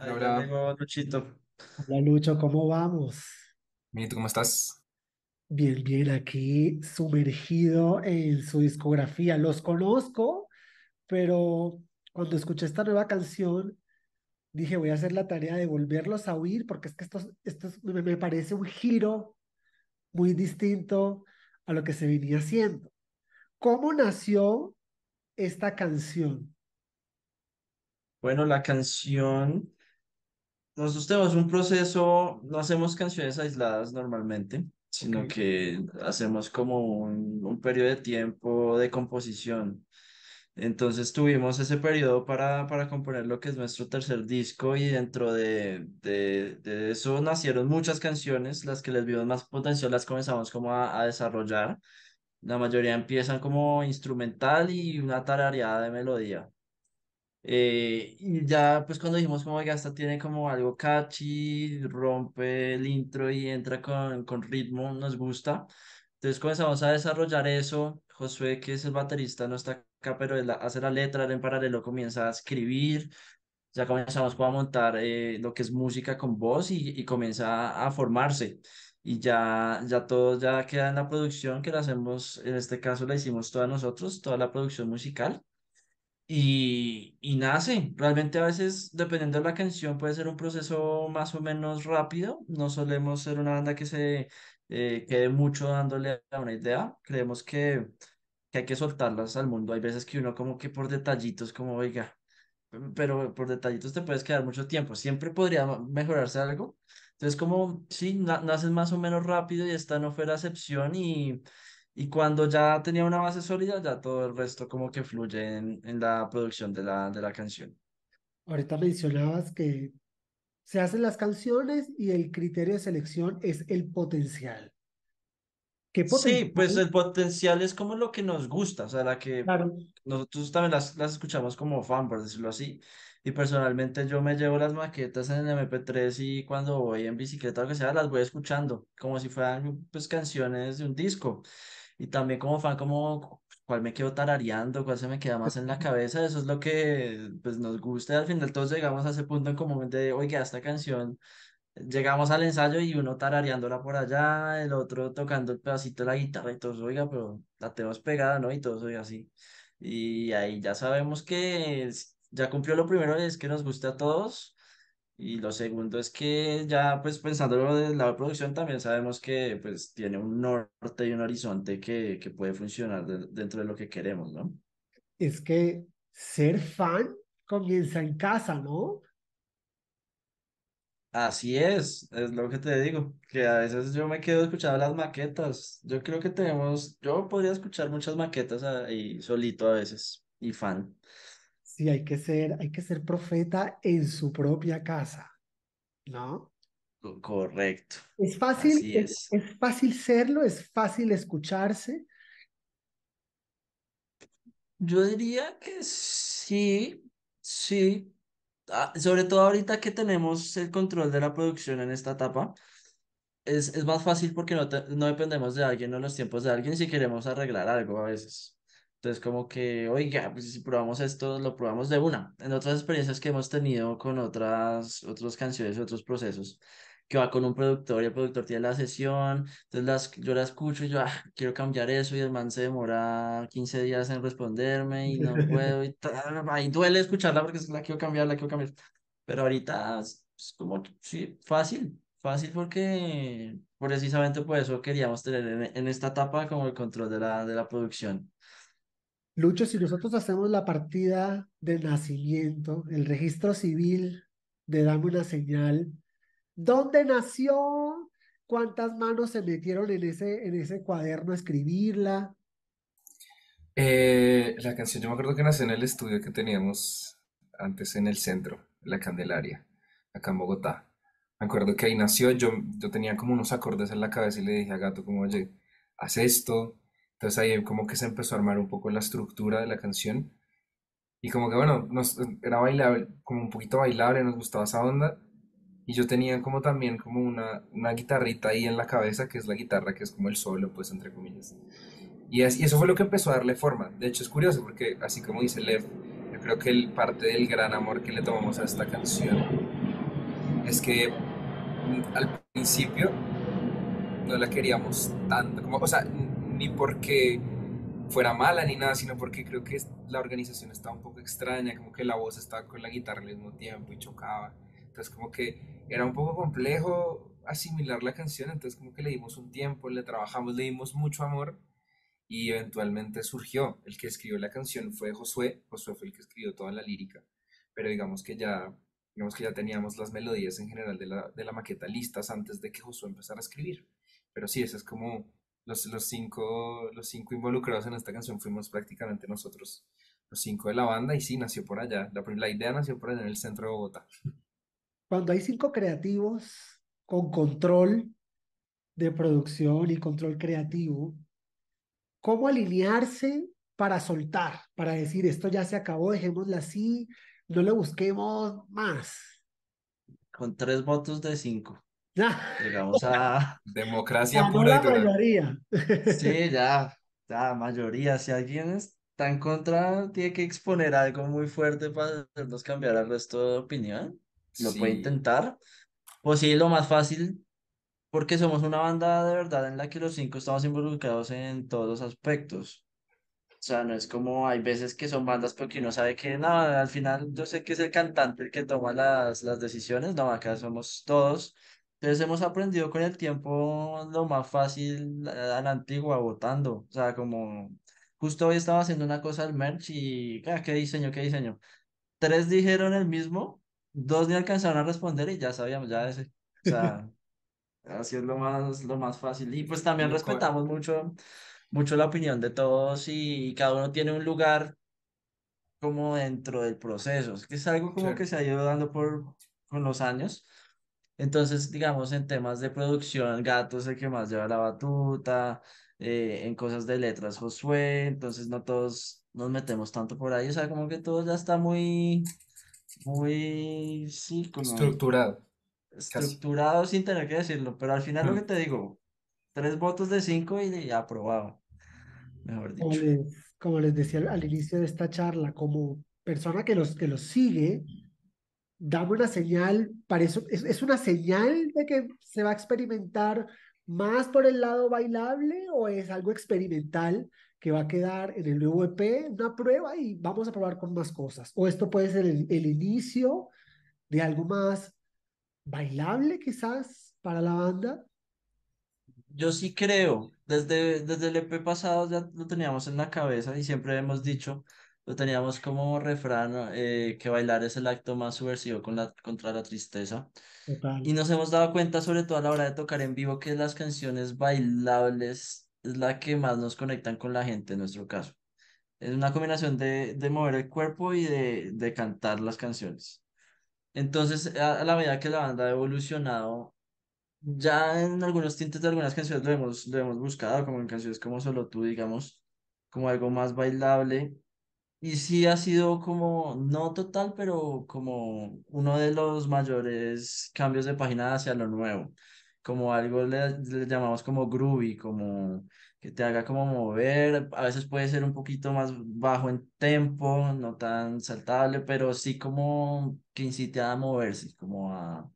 Hola. Luchito. Hola Lucho, ¿cómo vamos? Bien, cómo estás? Bien, bien, aquí sumergido en su discografía. Los conozco, pero cuando escuché esta nueva canción, dije, voy a hacer la tarea de volverlos a oír, porque es que esto, esto me parece un giro muy distinto a lo que se venía haciendo. ¿Cómo nació esta canción? Bueno, la canción nosotros tenemos un proceso, no hacemos canciones aisladas normalmente, sino que hacemos como un, un periodo de tiempo de composición. Entonces tuvimos ese periodo para, para componer lo que es nuestro tercer disco y dentro de, eso nacieron muchas canciones, las que les vimos más potencial las comenzamos como a, a, desarrollar. La mayoría empiezan como instrumental y una tarareada de melodía. Eh, y ya, pues cuando dijimos como, oiga, tiene como algo catchy, rompe el intro y entra con, con ritmo, nos gusta. Entonces comenzamos a desarrollar eso. Josué, que es el baterista, no está acá, pero él hace la letra, en paralelo comienza a escribir. Ya comenzamos a montar eh, lo que es música con voz y, y comienza a formarse y ya, ya todo ya queda en la producción que la hacemos, en este caso la hicimos toda nosotros, toda la producción musical. Y, y nada, realmente a veces, dependiendo de la canción, puede ser un proceso más o menos rápido. No solemos ser una banda que se eh, quede mucho dándole a una idea. Creemos que, que hay que soltarlas al mundo. Hay veces que uno como que por detallitos, como, oiga, mm, pero por detallitos te puedes quedar mucho tiempo. Siempre podría mejorarse algo. Entonces, como, sí, naces más o menos rápido y esta no fue la excepción y y cuando ya tenía una base sólida, ya todo el resto como que fluye en, en la producción de la, de la canción. Ahorita mencionabas que se hacen las canciones y el criterio de selección es el potencial. ¿Qué potencial? Sí, pues el potencial es como lo que nos gusta, o sea, la que nosotros también las, las escuchamos como fan, por decirlo así. Y personalmente yo me llevo las maquetas en el MP3 y cuando voy en bicicleta o lo que sea, las voy escuchando, como si fueran pues canciones de un disco. Y también como fan, como cuál me quedo tarareando, cuál se me queda más en la cabeza, eso es lo que pues, nos gusta. Y al final todos llegamos a ese punto en común de, oiga, esta canción, llegamos al ensayo y uno tarareándola por allá, el otro tocando el pedacito de la guitarra y todos, oiga, pero la tenemos pegada, ¿no? Y todos, oiga, así. Y ahí ya sabemos que ya cumplió lo primero, es que nos gusta a todos y lo segundo es que ya pues pensando en la producción también sabemos que pues tiene un norte y un horizonte que, que puede funcionar dentro de lo que queremos, ¿no? Es que ser fan comienza en casa, ¿no? Así es, es lo que te digo, que a veces yo me quedo escuchando las maquetas. Yo creo que tenemos, yo podría escuchar muchas maquetas ahí solito a veces y fan. Sí, hay que ser, hay que ser profeta en su propia casa, ¿no? Correcto. Es fácil, es. fácil serlo, es fácil escucharse. Yo diría que sí, sí, ah, sobre todo ahorita que tenemos el control de la producción en esta etapa, es, más fácil porque no, no dependemos de alguien o los tiempos de alguien si queremos arreglar algo a veces. Entonces, como que, oiga, pues si probamos esto, lo probamos de una. En otras experiencias que hemos tenido con otras, otras canciones, otros procesos, que va con un productor y el productor tiene la sesión, entonces las, yo la escucho y yo, ah, quiero cambiar eso y el man se demora 15 días en responderme y no puedo y ahí duele escucharla porque la quiero cambiar, la quiero cambiar. Pero ahorita es, como, sí, fácil, fácil porque precisamente por eso queríamos tener en, esta etapa como el control de la, de la producción. Lucho, si nosotros hacemos la partida de nacimiento, el registro civil de Dame una señal, ¿dónde nació? ¿Cuántas manos se metieron en ese, en ese cuaderno a escribirla? Eh, la canción yo me acuerdo que nació en el estudio que teníamos antes en el centro, La Candelaria, acá en Bogotá. Me acuerdo que ahí nació, yo, yo tenía como unos acordes en la cabeza y le dije a Gato como, oye, haz esto, entonces ahí como que se empezó a armar un poco la estructura de la canción. Y como que bueno, nos, era bailable, como un poquito bailable, eh, nos gustaba esa onda. Y yo tenía como también como una, una guitarrita ahí en la cabeza, que es la guitarra, que es como el solo, pues entre comillas. Y, eso fue lo que empezó a darle forma. De hecho es curioso porque así como dice Lev, yo creo que el, parte del gran amor que le tomamos a esta canción es que mm, al principio no la queríamos tanto, como, o sea, ni porque fuera mala ni nada, sino porque creo que la organización estaba un poco extraña, como que la voz estaba con la guitarra al mismo tiempo y chocaba. Entonces como que era un poco complejo asimilar la canción, entonces como que le dimos un tiempo, le trabajamos, le dimos mucho amor y eventualmente surgió. El que escribió la canción fue Josué, Josué fue el que escribió toda la lírica, pero digamos que ya digamos que ya teníamos las melodías en general de la, de la maqueta listas antes de que Josué empezara a escribir. Pero sí, esa es como los, cinco, los cinco involucrados en esta canción fuimos prácticamente nosotros, los cinco de la banda, y sí, nació por allá. La, idea nació por allá en el centro de Bogotá. Cuando hay cinco creativos con control de producción y control creativo, ¿cómo alinearse para soltar, para decir esto ya se acabó, dejémosla así, no le busquemos más? Con tres votos de cinco. Llegamos a... Democracia pura y Sí, ya, la mayoría. Si alguien está en contra, tiene que exponer algo muy fuerte para hacernos cambiar al resto de opinión. Lo puede intentar. O sí, lo más fácil, porque somos una banda de verdad en la que los cinco estamos involucrados en todos los aspectos. O sea, no es como hay veces que son bandas porque uno sabe que no, al final yo sé que es el cantante el que toma las, las decisiones, no, acá somos todos entonces hemos aprendido con el tiempo lo más fácil a la antigua, votando. O sea, como justo hoy estaba haciendo una cosa al merch y ah, qué diseño, qué diseño. Tres dijeron el mismo, dos ni alcanzaron a responder y ya sabíamos, ya ese. O sea, así es lo más, lo más fácil. Y pues también respetamos mucho, mucho la opinión de todos y, cada uno tiene un lugar como dentro del proceso. Es que es algo como que se ha ido dando por, con los años entonces, digamos, en temas de producción, Gato es el que más lleva la batuta, eh, en cosas de letras, Josué, entonces no todos nos metemos tanto por ahí, o sea, como que todo ya está muy, muy, sí, como... Estructurado. Estructurado sin tener que decirlo, pero al final lo que hmm. te digo, tres votos de cinco y, ya aprobado, mejor dicho. Como les, decía al, al inicio de esta charla, como persona que los, que los sigue, dame una señal, para eso, es, una señal de que se va a experimentar más por el lado bailable o es algo experimental que va a quedar en el nuevo EP, una prueba y vamos a probar con más cosas. O esto puede ser el, inicio de algo más bailable quizás para la banda. Yo sí creo, desde, desde el EP pasado ya lo teníamos en la cabeza y siempre hemos dicho lo teníamos como refrán eh, que bailar es el acto más subversivo con la, contra la tristeza. Y nos hemos dado cuenta, sobre todo a la hora de tocar en vivo, que las canciones bailables es la que más nos conectan con la gente en nuestro caso. Es una combinación de, de mover el cuerpo y de, de cantar las canciones. Entonces, a, la medida que la banda ha evolucionado, ya en algunos tintes de algunas canciones lo hemos, lo hemos buscado, como en canciones como Solo tú, digamos, como algo más bailable, y sí ha sido como, no total, pero como uno de los mayores cambios de página hacia lo nuevo. Como algo le, le, llamamos como groovy, como que te haga como mover. A veces puede ser un poquito más bajo en tempo, no tan saltable, pero sí como que incite a moverse, como a,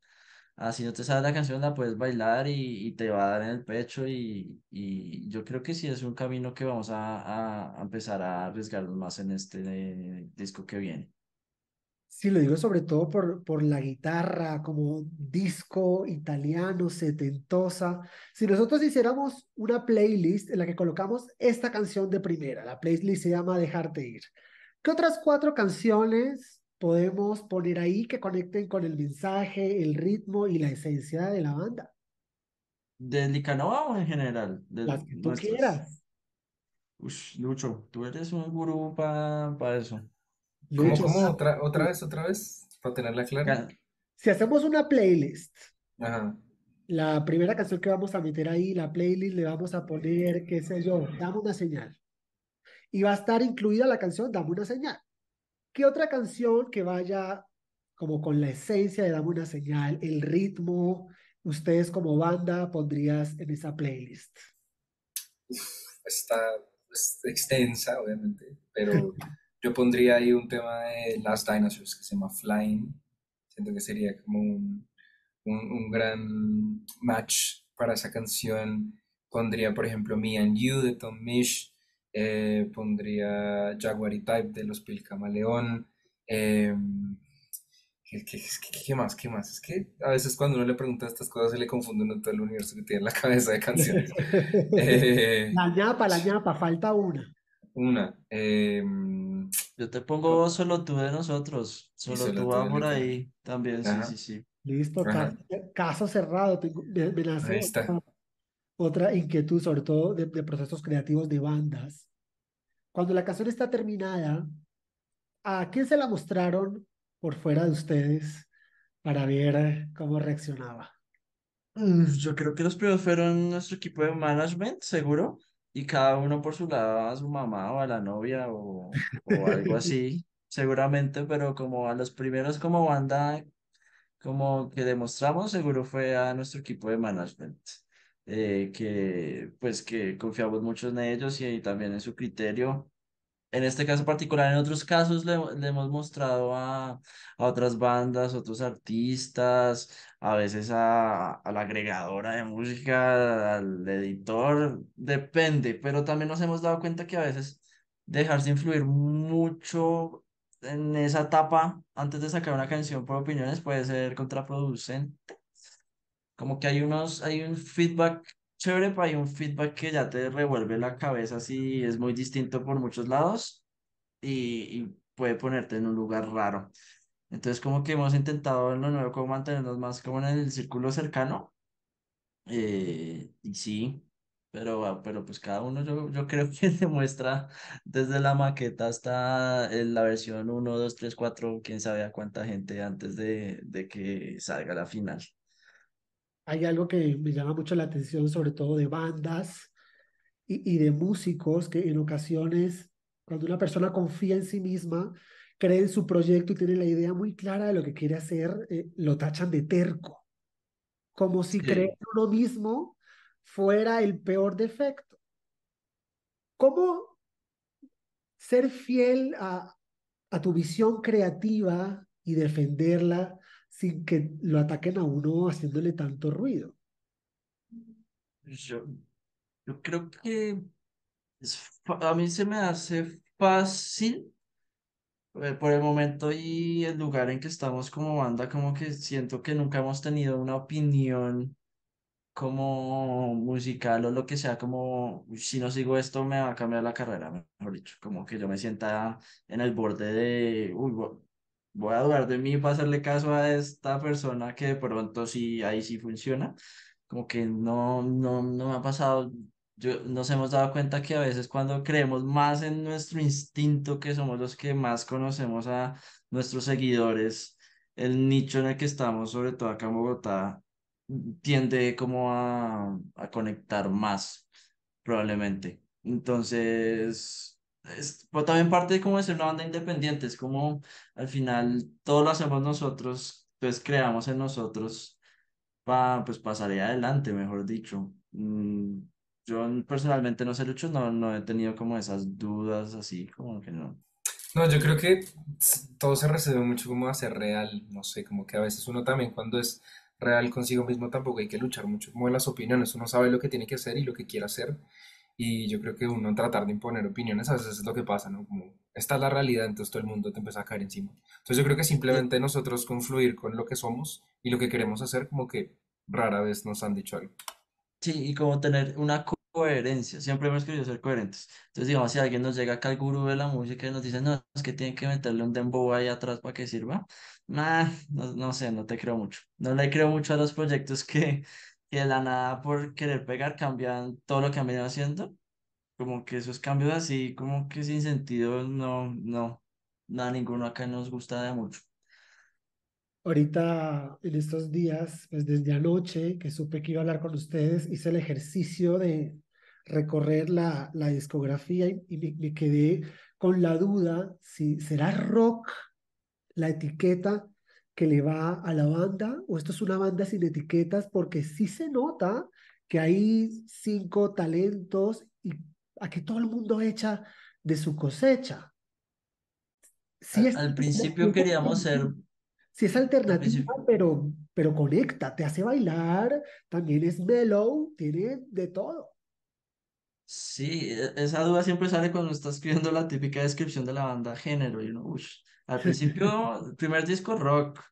así ah, si no te sabes la canción, la puedes bailar y, y te va a dar en el pecho y, y, yo creo que sí es un camino que vamos a, a empezar a arriesgarnos más en este disco que viene. Sí, lo digo sobre todo por, por la guitarra, como disco italiano, setentosa. Si nosotros hiciéramos una playlist en la que colocamos esta canción de primera, la playlist se llama Dejarte ir. ¿Qué otras cuatro canciones podemos poner ahí que conecten con el mensaje, el ritmo y la esencia de la banda. ¿De Licanova o en general? Las que tú quieras. Uy, Lucho, tú eres un gurú para eso. otra vez, otra vez? Para tenerla clara. Si hacemos una playlist, la primera canción que vamos a meter ahí, la playlist, le vamos a poner, qué sé yo, dame una señal. Y va a estar incluida la canción, dame una señal. ¿Qué otra canción que vaya como con la esencia de Dame una señal, el ritmo, ustedes como banda pondrías en esa playlist? Está extensa, obviamente, pero yo pondría ahí un tema de Last Dinosaurs que se llama Flying. Siento que sería como un, un gran match para esa canción. Pondría, por ejemplo, Me and You de Tom Misch eh, pondría Jaguar Type de los Pilcamaleón. Eh, em, ¿qué, más? ¿Qué más? Es que a veces cuando uno le pregunta estas cosas se le confunde uno todo el universo que tiene en la cabeza de canciones. Eh, la ñapa, la ñapa, falta una. Una. Em, Yo te pongo solo tú de nosotros, solo, tú va por ahí también, sí, sí, sí. Listo, caso cerrado otra inquietud, sobre todo de, procesos creativos de bandas. Cuando la canción está terminada, ¿a quién se la mostraron por fuera de ustedes para ver cómo reaccionaba? Mm, yo creo que los primeros fueron nuestro equipo de management, seguro, y cada uno por su lado a su mamá o a la novia o, o algo así, seguramente, pero como a los primeros como banda, como que demostramos, seguro fue a nuestro equipo de management. Eh, que pues que confiamos mucho en ellos y, también en su criterio. En este caso particular, en otros casos le, hemos mostrado a, otras bandas, otros artistas, a veces a, a la agregadora de música, al editor, depende, pero también nos hemos dado cuenta que a veces dejarse influir mucho en esa etapa antes de sacar una canción por opiniones puede ser contraproducente como que hay unos, hay un feedback chévere, hay un feedback que ya te revuelve la cabeza si es muy distinto por muchos lados y, puede ponerte en un lugar raro. Entonces, como que hemos intentado en lo nuevo, como mantenernos más como en el círculo cercano. Eh, y sí, pero, ah, pero pues cada uno yo, creo que muestra, desde la maqueta hasta la versión 1, 2, 3, 4, quién sabe a cuánta gente antes de, de que salga la final hay algo que me llama mucho la atención, sobre todo de bandas y, de músicos, que en ocasiones, cuando una persona confía en sí misma, cree en su proyecto y tiene la idea muy clara de lo que quiere hacer, eh, lo tachan de terco, como si creer en uno mismo fuera el peor defecto. ¿Cómo ser fiel a tu visión creativa y defenderla sin que lo ataquen a uno haciéndole tanto ruido? Yo, yo creo que a mí se me hace fácil eh, por el momento y el lugar en que estamos como banda, como que siento que nunca hemos tenido una opinión como musical o lo que sea, como si no sigo esto me va a cambiar la carrera, mejor dicho, como que yo me sienta en el borde de, voy a dudar de mí para hacerle caso a esta persona que de pronto sí, ahí sí funciona. Como que no, no, no me ha pasado. Yo, nos hemos dado cuenta que a veces cuando creemos más en nuestro instinto, que somos los que más conocemos a nuestros seguidores, el nicho en el que estamos, sobre todo acá en Bogotá, tiende como a, a conectar más, probablemente. Entonces, es, pero también parte de cómo es ser una banda independiente, es como al final todo lo hacemos nosotros, pues creamos en nosotros para pues pasar adelante, mejor dicho. Mm, yo personalmente no sé lucho, no, no he tenido como esas dudas así, como que no. No, yo creo que todo se resuelve mucho como hacer real, no sé, como que a veces uno también cuando es real consigo mismo tampoco hay que luchar mucho como las opiniones, uno sabe lo que tiene que hacer y lo que quiere hacer y yo creo que uno tratar de imponer opiniones a veces es lo que pasa, ¿no? Como esta es la realidad, entonces todo el mundo te empieza a caer encima. Entonces yo creo que simplemente nosotros confluir con lo que somos y lo que queremos hacer, como que rara vez nos han dicho algo. Sí, y como tener una coherencia, siempre hemos querido ser coherentes. Entonces, digamos, si alguien nos llega acá el gurú de la música y nos dice, no, es que tienen que meterle un dembow ahí atrás para que sirva, nah, no, no sé, no te creo mucho. No le creo mucho a los proyectos que y de la nada por querer pegar cambian todo lo que han venido haciendo. Como que esos cambios así, como que sin sentido, no, no, nada, ninguno acá nos gusta de mucho. Ahorita, en estos días, pues desde anoche que supe que iba a hablar con ustedes, hice el ejercicio de recorrer la, la discografía y, me quedé con la duda si será rock la etiqueta que le va a la banda o esto es una banda sin etiquetas porque sí se nota que hay cinco talentos y a que todo el mundo echa de su cosecha. al, principio queríamos ser... Si es alternativa, pero, pero conecta, te hace bailar, también es mellow, tiene de todo. Sí, e, esa duda siempre sale cuando estás escribiendo la típica descripción de la banda género y uno, uff, al principio, primer disco rock,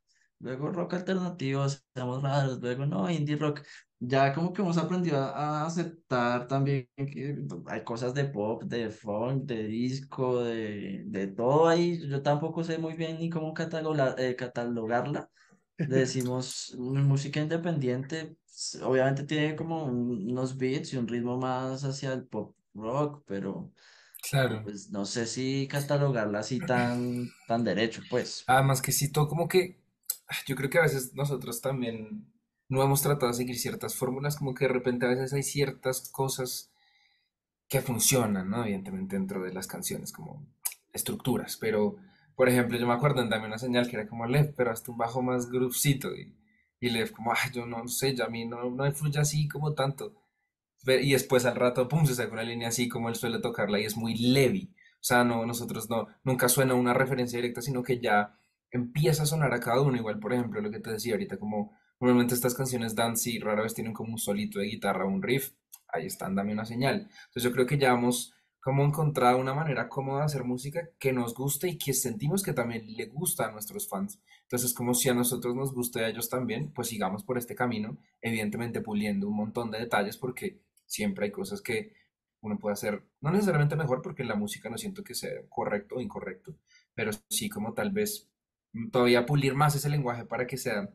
luego rock alternativo, seamos raros, luego no, indie rock. Ya como que hemos aprendido a, aceptar también que pues, hay cosas de pop, de funk, de disco, de, de todo ahí. Yo tampoco sé muy bien ni cómo eh, catalogarla. decimos mm, música independiente, obviamente tiene como unos beats y un ritmo más hacia el pop rock, pero Claro. Pues no sé si catalogarla así tan, tan derecho, pues. Además ah, que sí, todo como que yo creo que a veces nosotros también no hemos tratado de seguir ciertas fórmulas, como que de repente a veces hay ciertas cosas que funcionan, ¿no? Evidentemente dentro de las canciones, como estructuras, pero por ejemplo, yo me acuerdo en una señal que era como Lev, pero hasta un bajo más grupcito y, y Lev como, ah, yo no, sé, ya a mí no, no influye así como tanto y después al rato, pum, se saca una línea así como él suele tocarla y es muy leve O sea, no, nosotros no, nunca suena una referencia directa, sino que ya empieza a sonar a cada uno. Igual, por ejemplo, lo que te decía ahorita, como normalmente estas canciones dan, sí, rara vez tienen como un solito de guitarra un riff, ahí están, dame una señal. Entonces yo creo que ya hemos como encontrado una manera cómoda de hacer música que nos guste y que sentimos que también le gusta a nuestros fans. Entonces, como si a nosotros nos guste a ellos también, pues sigamos por este camino, evidentemente puliendo un montón de detalles porque siempre hay cosas que uno puede hacer, no necesariamente mejor, porque en la música no siento que sea correcto o incorrecto, pero sí como tal vez mm, todavía pulir más ese lenguaje para que sea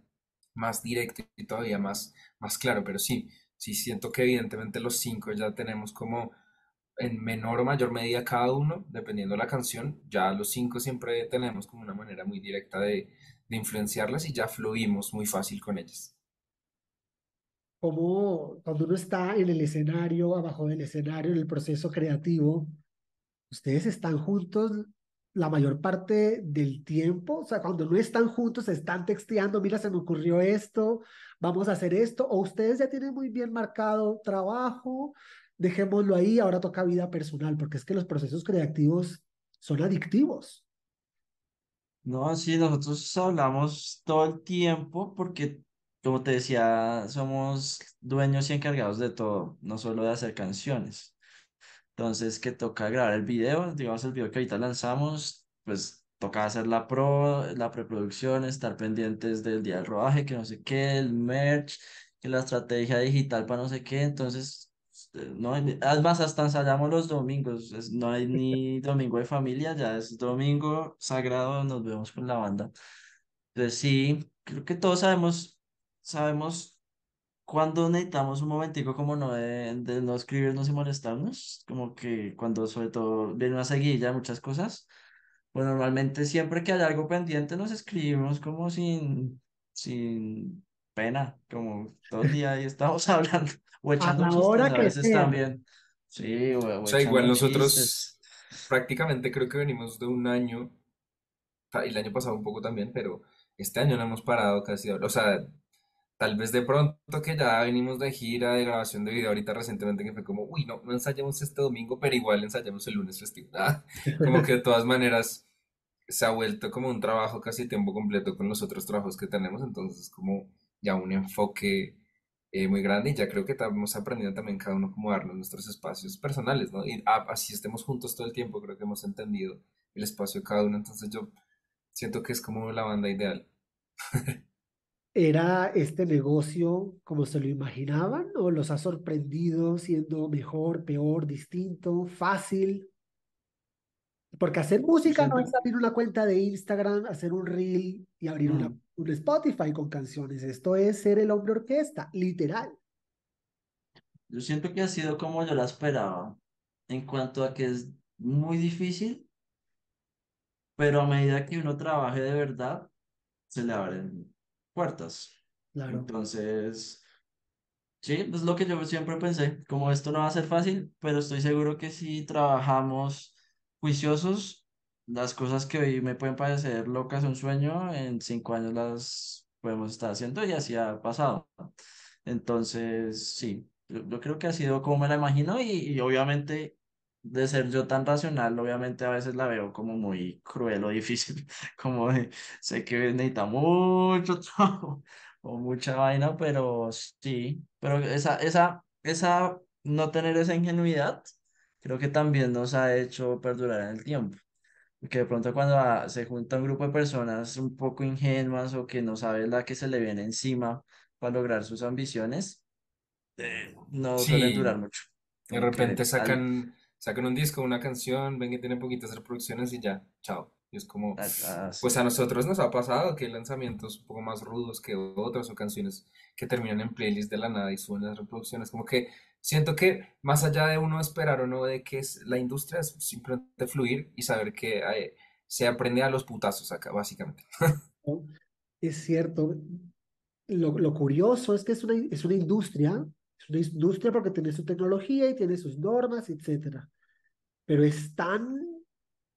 más directo y todavía más, más claro, pero sí, sí siento que evidentemente los cinco ya tenemos como en menor o mayor medida cada uno, dependiendo de la canción, ya los cinco siempre tenemos como una manera muy directa de, de influenciarlas y ya fluimos muy fácil con ellas cómo cuando uno está en el escenario, abajo del escenario, en el proceso creativo, ustedes están juntos la mayor parte del tiempo, o sea, cuando no están juntos, se están texteando, mira, se me ocurrió esto, vamos a hacer esto, o ustedes ya tienen muy bien marcado trabajo, dejémoslo ahí, ahora toca vida personal, porque es que los procesos creativos son adictivos. No, sí, nosotros hablamos todo el tiempo porque como te decía, somos dueños y encargados de todo, no solo de hacer canciones. Entonces, que toca grabar el video, digamos el video que ahorita lanzamos, pues toca hacer la pro, la preproducción, estar pendientes del día del rodaje, que no sé qué, el merch, que la estrategia digital para no sé qué, entonces eh, no además hasta ensayamos los domingos, no hay ni domingo de familia, ya es domingo sagrado, nos vemos con la banda. Entonces sí, creo que todos sabemos sabemos cuándo necesitamos un momentico como no de, no escribirnos y molestarnos, como que cuando sobre todo viene una seguilla muchas cosas, pues normalmente siempre que hay algo pendiente nos escribimos como sin, sin pena, como todo el día ahí estamos hablando, o echando hora a veces también. Sí, o, sea, igual nosotros prácticamente creo que venimos de un año, el año pasado un poco también, pero este año no hemos parado casi, o sea, Tal vez de pronto que ya venimos de gira, de grabación de video ahorita recientemente que fue como, uy, no, no ensayamos este domingo, pero igual ensayamos el lunes festivo. Ah, como que de todas maneras se ha vuelto como un trabajo casi tiempo completo con los otros trabajos que tenemos, entonces como ya un enfoque eh, muy grande y ya creo que hemos aprendido también cada uno como darnos nuestros espacios personales, ¿no? Y ah, así estemos juntos todo el tiempo, creo que hemos entendido el espacio de cada uno, entonces yo siento que es como la banda ideal. ¿Era este negocio como se lo imaginaban o los ha sorprendido siendo mejor, peor, distinto, fácil? Porque hacer música no es abrir una cuenta de Instagram, hacer un reel y abrir una, un Spotify con canciones. Esto es ser el hombre orquesta, literal. Yo siento que ha sido como yo la esperaba, en cuanto a que es muy difícil, pero a medida que uno trabaje de verdad, se le abren puertas. Claro. Entonces, sí, es lo que yo siempre pensé, como esto no va a ser fácil, pero estoy seguro que si trabajamos juiciosos, las cosas que hoy me pueden parecer locas un sueño, en cinco años las podemos estar haciendo y así ha pasado. Entonces, sí, yo, creo que ha sido como me la imagino y obviamente de ser yo tan racional, obviamente a veces la veo como muy cruel o difícil, como de, sé que necesita mucho trabajo o mucha vaina, pero sí, pero esa, esa, esa, no tener esa ingenuidad, creo que también nos ha hecho perdurar en el tiempo. Que de pronto cuando ah, se junta un grupo de personas un poco ingenuas o que no saben la que se le viene encima para lograr sus ambiciones, eh, no sí, suelen durar mucho. De repente sacan saquen un disco, una canción, ven que tienen poquitas reproducciones y ya, chao. Y es como, pues a nosotros nos ha pasado que hay lanzamientos un poco más rudos que otras o canciones que terminan en playlist de la nada y suben las reproducciones. Como que siento que más allá de uno esperar o no de que es la industria, es simplemente fluir y saber que eh, se aprende a los putazos acá, básicamente. Es cierto. Lo, curioso es que es una, es una industria es una industria porque tiene su tecnología y tiene sus normas, etcétera pero es tan,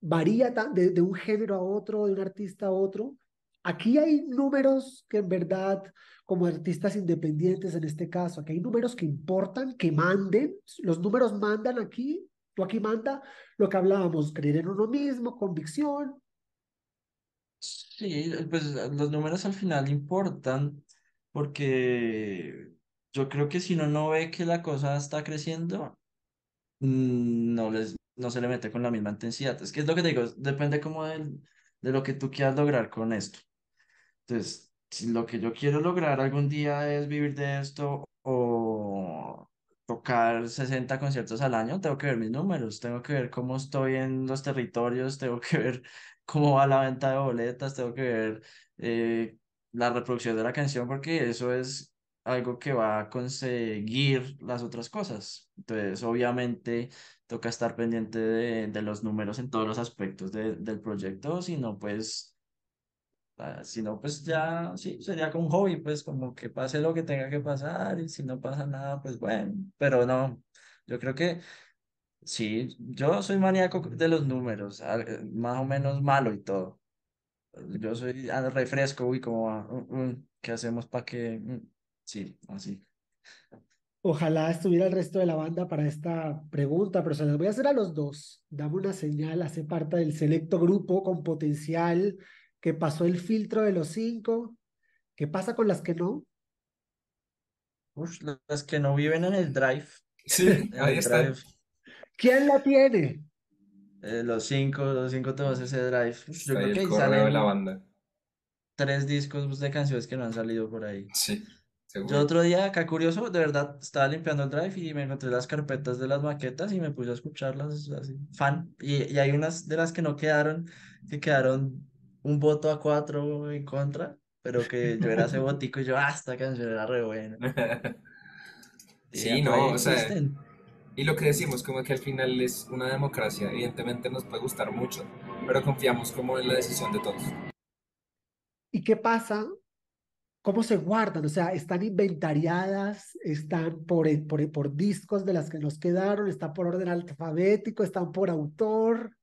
varía de, de, un género a otro, de un artista a otro. Aquí hay números que en verdad, como artistas independientes en este caso, aquí hay números que importan, que manden, los números mandan aquí, tú aquí manda lo que hablábamos, creer en uno mismo, convicción. Sí, pues los números al final importan porque yo creo que si uno no ve que la cosa está creciendo, mm, no les no se le mete con la misma intensidad. Es que es lo que te digo, depende como de lo que tú quieras lograr con esto. Entonces, si lo que yo quiero lograr algún día es vivir de esto o tocar 60 conciertos al año, tengo que ver mis números, tengo que ver cómo estoy en los territorios, tengo que ver cómo va la venta de boletas, tengo que ver eh, la reproducción de la canción, porque eso es algo que va a conseguir las otras cosas. Entonces, obviamente, toca estar pendiente de, de los números en todos los aspectos del proyecto, si no, pues, ah, si no, pues ya, sí, sería como un hobby, pues como que pase lo que tenga que pasar y si no pasa nada, pues bueno, pero no, yo creo que sí, yo soy maníaco de los números, eh, más o menos malo y todo. Yo soy ah, refresco, uy, como, ah, ¿qué hacemos para que mm? Sí, así. Ojalá estuviera el resto de la banda para esta pregunta, pero se las voy a hacer a los dos. Dame una señal, hace parte del selecto grupo con potencial que pasó el filtro de los cinco. ¿Qué pasa con las que no? las que no viven en el drive. Sí, ahí está. ¿Quién la tiene? Eh, los cinco, los cinco todos ese drive. Yo creo que de la banda. Tres discos de canciones que no han salido por ahí. Sí. Yo otro día, acá curioso, de verdad, estaba limpiando el drive y me encontré las carpetas de las maquetas y me puse a escucharlas así, fan. Y, hay unas de las que no quedaron, que quedaron un voto a cuatro en contra, pero que yo era ese botico y yo, hasta ah, esta canción era re buena. sí, no, o sea, y lo que decimos, como que al final es una democracia, evidentemente nos puede gustar mucho, pero confiamos como en la decisión de todos. ¿Y qué pasa ¿Cómo se guardan? O sea, están inventariadas, están por, por, discos de las que nos quedaron, están por orden alfabético, están por autor.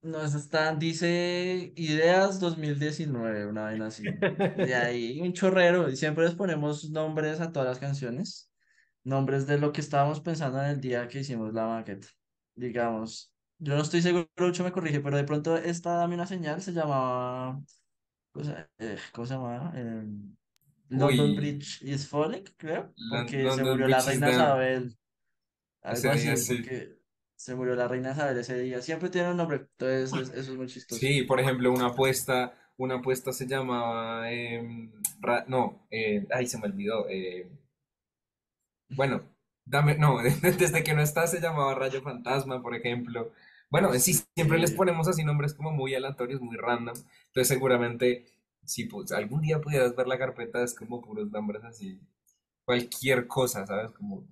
No, están, dice Ideas 2019, una vaina así. De ahí un chorrero, y siempre les ponemos nombres a todas las canciones, nombres de lo que estábamos pensando en el día que hicimos la maqueta. Digamos, yo no estoy seguro, mucho me corrige, pero de pronto esta dame una señal, se llamaba eh, ¿cómo se llama? Em, London Bridge is Falling, creo, porque se murió la reina Isabel. Algo así, se murió la reina Isabel ese día. Siempre tiene un nombre, entonces eso es muy chistoso. Sí, por ejemplo, una apuesta, una apuesta se llamaba, em, no, eh, ay, se me olvidó. Eh, bueno, dame, no, desde que no está se llamaba Rayo Fantasma, por ejemplo. Bueno, sí, siempre les ponemos así nombres como muy aleatorios, muy random. Entonces seguramente, si pues, algún día pudieras ver la carpeta, es como puros nombres así. Cualquier cosa, ¿sabes? Como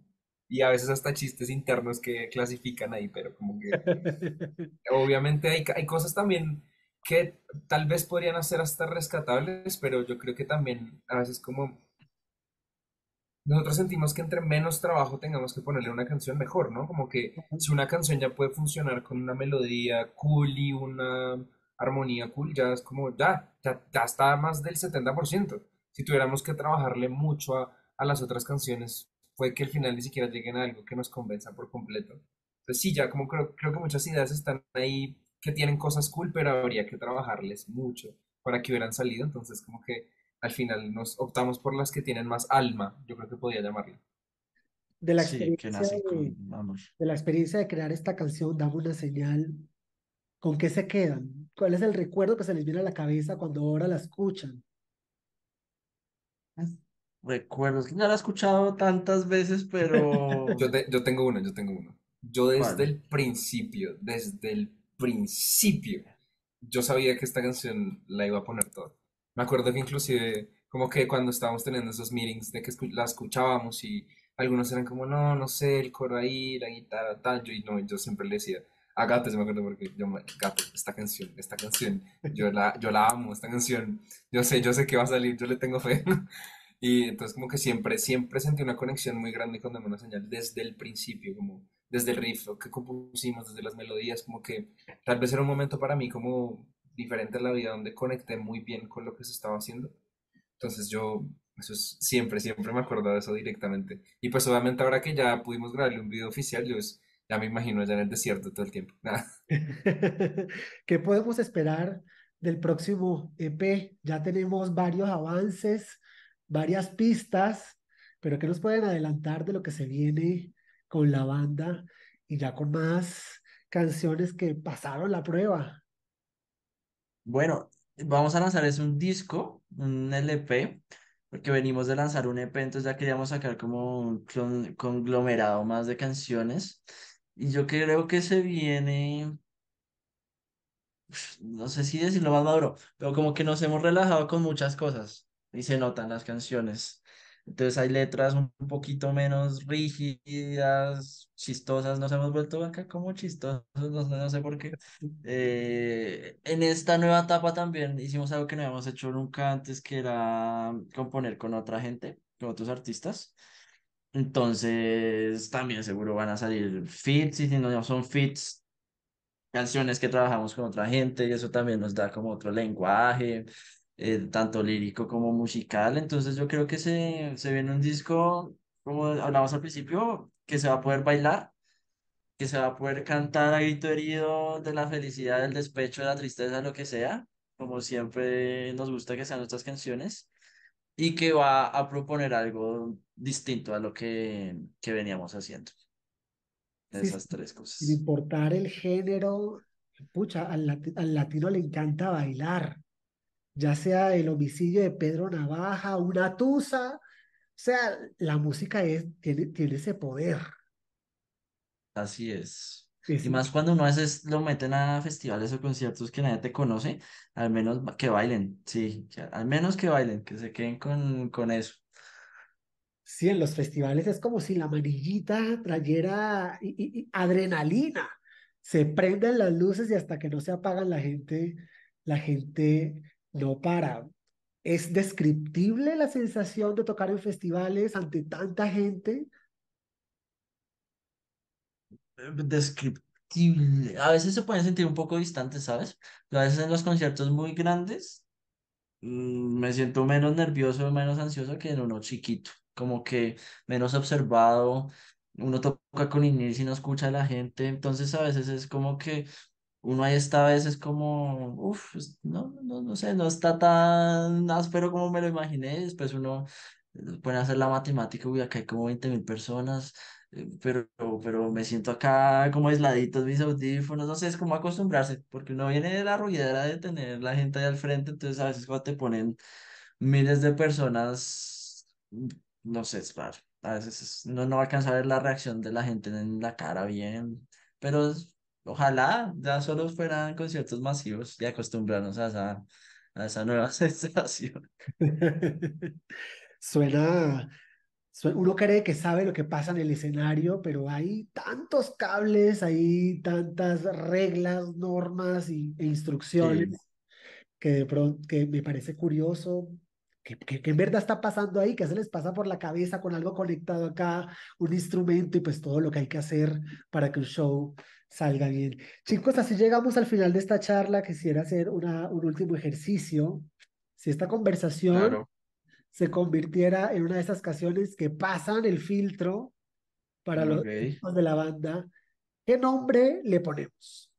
y a veces hasta chistes internos que clasifican ahí, pero como que obviamente hay, hay, cosas también que tal vez podrían hacer hasta rescatables, pero yo creo que también a veces como nosotros sentimos que entre menos trabajo tengamos que ponerle una canción, mejor, ¿no? Como que si una canción ya puede funcionar con una melodía cool y una armonía cool, ya es como, ya, ya, está más del 70%. Si tuviéramos que trabajarle mucho a, a las otras canciones, puede que al final ni siquiera lleguen a algo que nos convenza por completo. Entonces sí, ya como creo, creo que muchas ideas están ahí que tienen cosas cool, pero habría que trabajarles mucho para que hubieran salido. Entonces como que al final nos optamos por las que tienen más alma, yo creo que podía llamarla. De la, experiencia de, la experiencia de crear esta canción, dame una señal, ¿con qué se quedan? ¿Cuál es el recuerdo que se les viene a la cabeza cuando ahora la escuchan? Recuerdos que no la he escuchado tantas veces, pero... yo, tengo uno, yo tengo uno. Yo desde el principio, desde el principio, yo sabía que esta canción la iba a poner todo. Me acuerdo que inclusive como que cuando estábamos teniendo esos meetings de que la escuchábamos y algunos eran como, no, no sé, el coro ahí, la guitarra, tal, yo, y no, yo siempre le decía, a Gato, yo me acuerdo porque yo, Gato, esta canción, esta canción, yo la, yo la amo, esta canción, yo sé, yo sé que va a salir, yo le tengo fe. y entonces como que siempre, siempre sentí una conexión muy grande con Demona Señal desde el principio, como desde el riff, lo que compusimos, desde las melodías, como que tal vez era un momento para mí como diferente a la vida donde conecté muy bien con lo que se estaba haciendo. Entonces yo, eso es, siempre, siempre me acuerdo de eso directamente. Y pues obviamente ahora que ya pudimos grabarle un video oficial, yo ya me imagino allá en el desierto todo el tiempo. Nada. ¿Qué podemos esperar del próximo EP? Ya tenemos varios avances, varias pistas, pero ¿qué nos pueden adelantar de lo que se viene con la banda y ya con más canciones que pasaron la prueba? Bueno, vamos a lanzar es un disco, un LP, porque venimos de lanzar un EP, entonces ya queríamos sacar como un conglomerado más de canciones. Y yo creo que se viene, no sé si decirlo más maduro, pero como que nos hemos relajado con muchas cosas y se notan las canciones. Entonces hay letras un poquito menos rígidas, chistosas, nos hemos vuelto acá como chistosos, no, sé por qué. Eh, en esta nueva etapa también hicimos algo que no habíamos hecho nunca antes, que era componer con otra gente, con otros artistas. Entonces también seguro van a salir fits, y si no son fits, canciones que trabajamos con otra gente, y eso también nos da como otro lenguaje. Eh, tanto lírico como musical. Entonces yo creo que se, se viene un disco, como hablamos al principio, que se va a poder bailar, que se va a poder cantar a grito herido de la felicidad, del despecho, de la tristeza, lo que sea, como siempre nos gusta que sean nuestras canciones, y que va a proponer algo distinto a lo que, que veníamos haciendo. Esas tres cosas. Sin importar el género, pucha, al, al latino le encanta bailar ya sea el homicidio de Pedro Navaja, una tusa, o sea, la música tiene, ese poder. Así es. Y más cuando uno a veces lo meten a festivales o conciertos que nadie te conoce, al menos que bailen, sí, al menos que bailen, que se queden con, con eso. Sí, en los festivales es como si la amarillita trayera adrenalina. Se prenden las luces y hasta que no se apagan la gente, la gente no para. ¿Es descriptible la sensación de tocar en festivales ante tanta gente? Descriptible. A veces se pueden sentir un poco distantes, ¿sabes? a veces en los conciertos muy grandes mm, me siento menos nervioso, menos ansioso que en uno chiquito, como que menos observado, uno toca con inicio y no escucha a la gente, entonces a veces es como que uno ahí está a veces como, uff, pues, no, no, no sé, no está tan áspero como me lo imaginé, después uno eh, puede hacer la matemática, uy, acá hay como 20 mil personas, eh, pero, pero me siento acá como aisladito mis audífonos, no sé, es como acostumbrarse, porque uno viene de la ruidera de tener la gente ahí al frente, entonces a veces cuando te ponen miles de personas, mm, no sé, es a veces no, no va a alcanzar a ver la reacción de la gente en la cara bien, pero ojalá ya solo fueran conciertos masivos y acostumbrarnos a esa, a esa nueva sensación. suena, uno cree que sabe lo que pasa en el escenario, pero hay tantos cables, hay tantas reglas, normas e instrucciones que de pronto que me parece curioso ¿Qué, en verdad está pasando ahí? ¿Qué se les pasa por la cabeza con algo conectado acá, un instrumento y pues todo lo que hay que hacer para que un show salga bien? Chicos, así llegamos al final de esta charla. Quisiera hacer una, un último ejercicio. Si esta conversación se convirtiera en una de esas canciones que pasan el filtro para los los de la banda, ¿qué nombre le ponemos?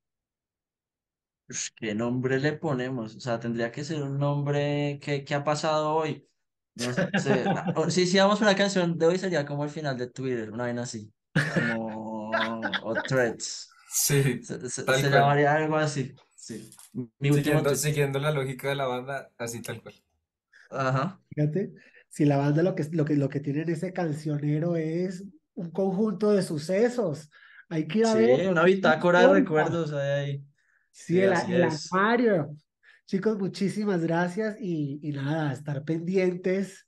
Pues, ¿Qué nombre le ponemos? O sea, tendría que ser un nombre que, que ha pasado hoy. sí ah, si hiciéramos una canción de hoy sería como el final de Twitter, una vaina así. Como... o threads. Sí. Se, llamaría algo así. Sí. siguiendo, siguiendo, la lógica de la banda, así tal cual. Ajá. Fíjate, si la banda lo que, lo que, lo que tiene en ese cancionero es un conjunto de sucesos. Hay que ir a sí, ver. una bitácora de recuerdos ahí. Sí, el, Chicos, muchísimas gracias y, nada, estar pendientes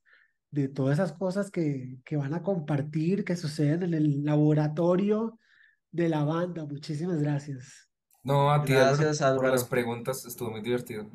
de todas esas cosas que, que van a compartir, que suceden en el laboratorio de la banda. Muchísimas gracias. No, a ti, gracias, por las preguntas. Estuvo muy divertido.